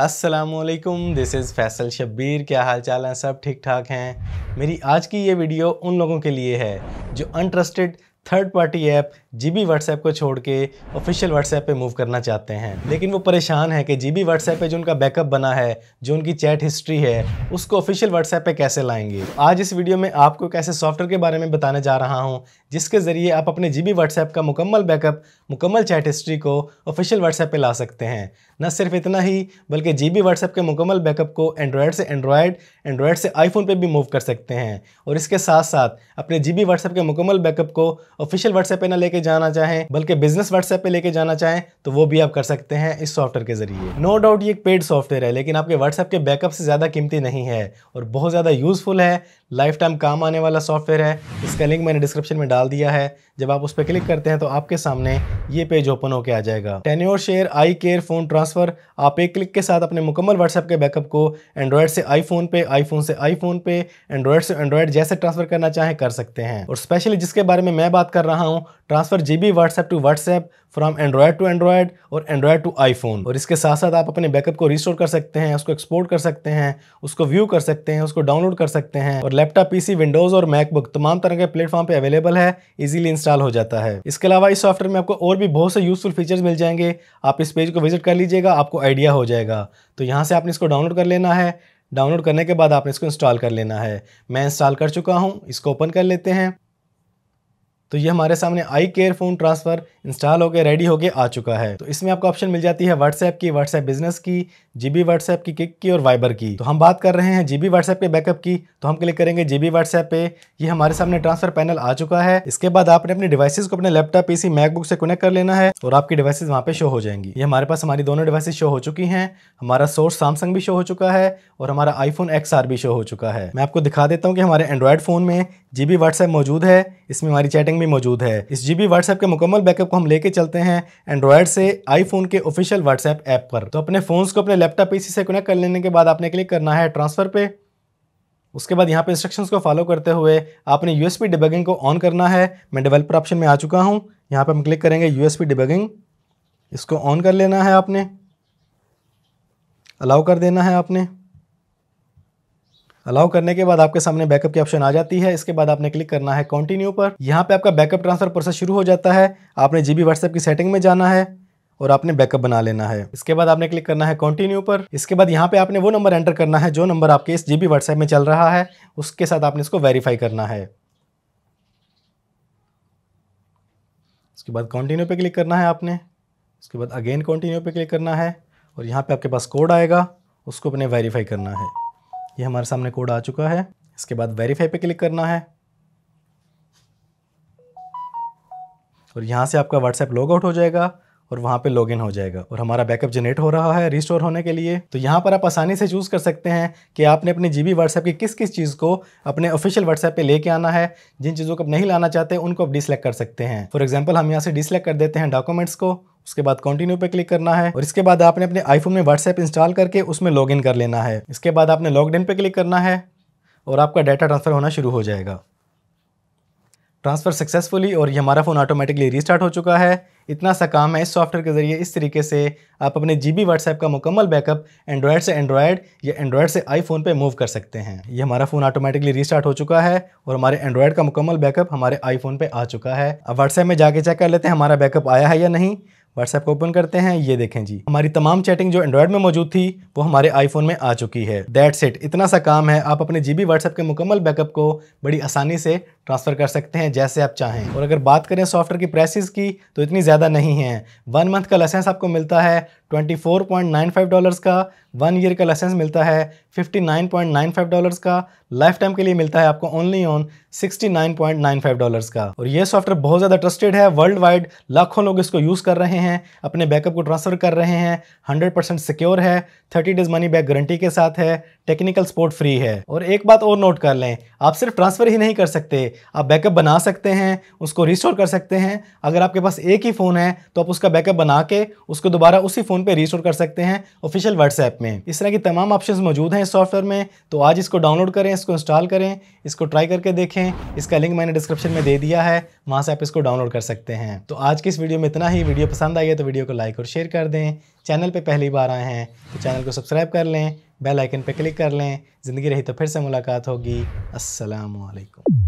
असलकुम this is Faisal Shabbir क्या हाल चाल हैं सब ठीक ठाक हैं मेरी आज की ये वीडियो उन लोगों के लिए है जो untrusted third party app GB B व्हाट्सएप को छोड़ के ऑफिशियल व्हाट्सएप पे मूव करना चाहते हैं लेकिन वो परेशान है कि बी व्हाट्सएप पे जो उनका बैकअप बना है जो उनकी चैट हिस्ट्री है उसको ऑफिशियल व्हाट्सएप पे कैसे लाएंगे आज इस वीडियो में आपको एक ऐसे सॉफ्टवेयर के बारे में बताने जा रहा हूँ जिसके ज़रिए आप अपने जी बी व्हाट्सएप का मुकम्मल बैकअप मुकम्मल चैट हिस्ट्री को ऑफिशियल व्हाट्सएप पर ला सकते हैं न सिर्फ इतना ही बल्कि जी बी व्हाट्सएप के मुकम्मल बैकअप को एंड्रॉयड से एंड्रॉयड एंड्रॉयड से आईफोन पर भी मूव कर सकते हैं और इसके साथ साथ अपने जी बी व्हाट्सएप के मुकम्मल बैकअप को ऑफिशियल व्हाट्सएप पे ना लेके जाना चाहें बल्कि बिजनेस व्हाट्सएप पे लेके जाना चाहें तो वो भी आप कर सकते हैं इस सॉफ्टवेयर के जरिए नो डाउट ये एक पेड सॉफ्टवेयर है लेकिन आपके व्हाट्सएप के बैकअप से ज़्यादा कीमती नहीं है और बहुत ज़्यादा यूजफुल है लाइफ टाइम काम आने वाला सॉफ्टवेयर है इसका लिंक मैंने डिस्क्रिप्शन में डाल दिया है जब आप उस पर क्लिक करते हैं तो आपके सामने ये पेज ओपन होकर आ जाएगा Tenorshare iCareFone transfer आप एक क्लिक के साथ अपने मुकम्मल व्हाट्सएप के बैकअप को एंड्रॉयड से आईफोन पे आईफोन से आईफोन पे एंड्रॉयड से एंड्रॉयड जैसे ट्रांसफर करना चाहें कर सकते हैं और स्पेशली जिसके बारे में मैं बात बात कर रहा हूँ transfer G B WhatsApp to WhatsApp from Android to Android और एंड्रॉयड टू आईफोन और इसके साथ साथ आप अपने बैकअप को रिस्टोर कर सकते हैं उसको एक्सपोर्ट कर सकते हैं उसको व्यू कर सकते हैं उसको डाउनलोड कर सकते हैं और लैपटॉप पीसी विंडोज़ और मैकबुक तमाम तरह के प्लेटफॉर्म पर अवेलेबल है ईजिली इंस्टॉल हो जाता है इसके अलावा इस सॉफ्टवेयर में आपको और भी बहुत से यूजफुल फीचर्स मिल जाएंगे आप इस पेज को विजिट कर लीजिएगा आपको आइडिया हो जाएगा तो यहाँ से आपने इसको डाउनलोड कर लेना है डाउनलोड करने के बाद आपने इसको इंस्टॉल कर लेना है मैं इंस्टॉल कर चुका हूँ इसको ओपन कर लेते हैं तो ये हमारे सामने iCareFone transfer install हो गया रेडी होके आ चुका है तो इसमें आपको ऑप्शन मिल जाती है व्हाट्सएप की व्हाट्सएप बिजनेस की जीबी व्हाट्सएप की किक की और वाइबर की तो हम बात कर रहे हैं जीबी व्हाट्सएप के बैकअप की तो हम क्लिक करेंगे जीबी व्हाट्सएप पे ये हमारे सामने ट्रांसफर पैनल आ चुका है इसके बाद आपने अपने डिवाइसेज को अपने लैपटॉप इसी मैकबुक से कनेक्ट कर लेना है और आपकी डिवाइसेज वहाँ पे शो हो जाएंगी ये हमारे पास हमारी दोनों डिवाइसेज शो हो चुकी हैं हमारा सोर्स सैमसंग भी शो हो चुका है और हमारा आईफोन एक्स भी शो हो चुका है मैं आपको दिखा देता हूँ कि हमारे एंड्रॉयड फोन में जीबी व्हाट्सएप मौजूद है इसमें हमारी चैटिंग में मौजूद है इस जी बी व्हाट्सएप के मुकम्मल बैकअप को हम लेके चलते हैं एंड्रॉयड से आईफोन के ऑफिशियल व्हाट्सएप ऐप पर तो अपने फोन को अपने लैपटॉप पी से कनेक्ट कर लेने के बाद आपने क्लिक करना है ट्रांसफर पे उसके बाद यहाँ पे इंस्ट्रक्शंस को फॉलो करते हुए आपने यू एस डिबगिंग को ऑन करना है मैं डेवलपर ऑप्शन में आ चुका हूँ यहाँ पर हम क्लिक करेंगे यू एस डिबगिंग इसको ऑन कर लेना है आपने अलाउ कर देना है आपने अलाउ करने के बाद आपके सामने बैकअप की ऑप्शन आ जाती है इसके बाद आपने क्लिक करना है कंटिन्यू पर यहाँ पे आपका बैकअप ट्रांसफर प्रोसेस शुरू हो जाता है आपने जी व्हाट्सएप की सेटिंग में जाना है और आपने बैकअप बना लेना है इसके बाद आपने क्लिक करना है कंटिन्यू पर इसके बाद यहाँ पे आपने वो नंबर एंटर करना है जो नंबर आपके इस जी व्हाट्सएप में चल रहा है उसके साथ आपने इसको वेरीफाई करना है इसके बाद कॉन्टिन्यू पे क्लिक करना है आपने इसके बाद अगेन कॉन्टिन्यू पे क्लिक करना है और यहाँ पे आपके पास कोड आएगा उसको अपने वेरीफाई करना है ये हमारे सामने कोड आ चुका है इसके बाद वेरीफाई पे क्लिक करना है और यहाँ से आपका व्हाट्सएप लॉग आउट हो जाएगा और वहाँ पे लॉगिन हो जाएगा और हमारा बैकअप जनरेट हो रहा है रिस्टोर होने के लिए तो यहाँ पर आप आसानी से चूज़ कर सकते हैं कि आपने अपने जीबी व्हाट्सएप की किस किस चीज़ को अपने ऑफिशियल व्हाट्सएप पे लेके आना है जिन चीज़ों को आप नहीं लाना चाहते उनको आप डिसलेक्ट कर सकते हैं फॉर एग्जाम्पल हम यहाँ से डिसलेक्ट कर देते हैं डॉक्यूमेंट्स को उसके बाद कंटिन्यू पे क्लिक करना है और इसके बाद आपने अपने आईफोन में व्हाट्सएप इंस्टॉल करके उसमें लॉगिन कर लेना है इसके बाद आपने इन पे क्लिक करना है और आपका डाटा ट्रांसफ़र होना शुरू हो जाएगा ट्रांसफ़र सक्सेसफुली और ये हमारा फ़ोन ऑटोमेटिकली रिस्टार्ट हो चुका है इतना सा काम है इस सॉफ्टवेयर के ज़रिए इस तरीके से आप अपने जी बी व्हाट्सएप का मुकम्मल बैकअप एंड्रॉयड से एंड्रॉयड या एंड्रॉयड से आईफोन पे मूव कर सकते हैं ये हमारा फ़ोन ऑटोमेटिकली रिस्टार्ट हो चुका है और हमारे एंड्रॉयड का मुकम्मल बैकअप हमारे आईफोन पर आ चुका है अब व्हाट्सएप में जाके चेक कर लेते हैं हमारा बैकअप आया है या नहीं व्हाट्सएप को ओपन करते हैं ये देखें जी हमारी तमाम चैटिंग जो एंड्रॉइड में मौजूद थी वो हमारे आईफोन में आ चुकी है दैट सेट इतना सा काम है आप अपने जीबी व्हाट्सएप के मुकम्मल बैकअप को बड़ी आसानी से ट्रांसफ़र कर सकते हैं जैसे आप चाहें और अगर बात करें सॉफ्टवेयर की प्राइसेस की तो इतनी ज़्यादा नहीं है वन मंथ का लाइसेंस आपको मिलता है 24.95 डॉलर्स का वन ईयर का लाइसेंस मिलता है 59.95 डॉलर्स का लाइफ टाइम के लिए मिलता है आपको ओनली ऑन 69.95 डॉलर्स का और ये सॉफ्टवेयर बहुत ज़्यादा ट्रस्टेड है वर्ल्ड वाइड लाखों लोग इसको यूज़ कर रहे हैं अपने बैकअप को ट्रांसफ़र कर रहे हैं परसेंट सिक्योर है thirty days money back guarantee के साथ है टेक्निकल सपोर्ट फ्री है और एक बात और नोट कर लें आप सिर्फ ट्रांसफ़र ही नहीं कर सकते आप बैकअप बना सकते हैं उसको रिस्टोर कर सकते हैं अगर आपके पास एक ही फ़ोन है तो आप उसका बैकअप बना के उसको दोबारा उसी फ़ोन पर रिस्टोर कर सकते हैं ऑफिशियल व्हाट्सएप में इस तरह की तमाम ऑप्शन मौजूद हैं इस सॉफ्टवेयर में तो आज इसको डाउनलोड करें इसको इंस्टॉल करें इसको ट्राई करके देखें इसका लिंक मैंने डिस्क्रिप्शन में दे दिया है वहाँ से आप इसको डाउनलोड कर सकते हैं तो आज की इस वीडियो में इतना ही वीडियो पसंद आई है तो वीडियो को लाइक और शेयर कर दें चैनल पे पहली बार आए हैं तो चैनल को सब्सक्राइब कर लें बेल आइकन पर क्लिक कर लें ज़िंदगी रही तो फिर से मुलाकात होगी असलकम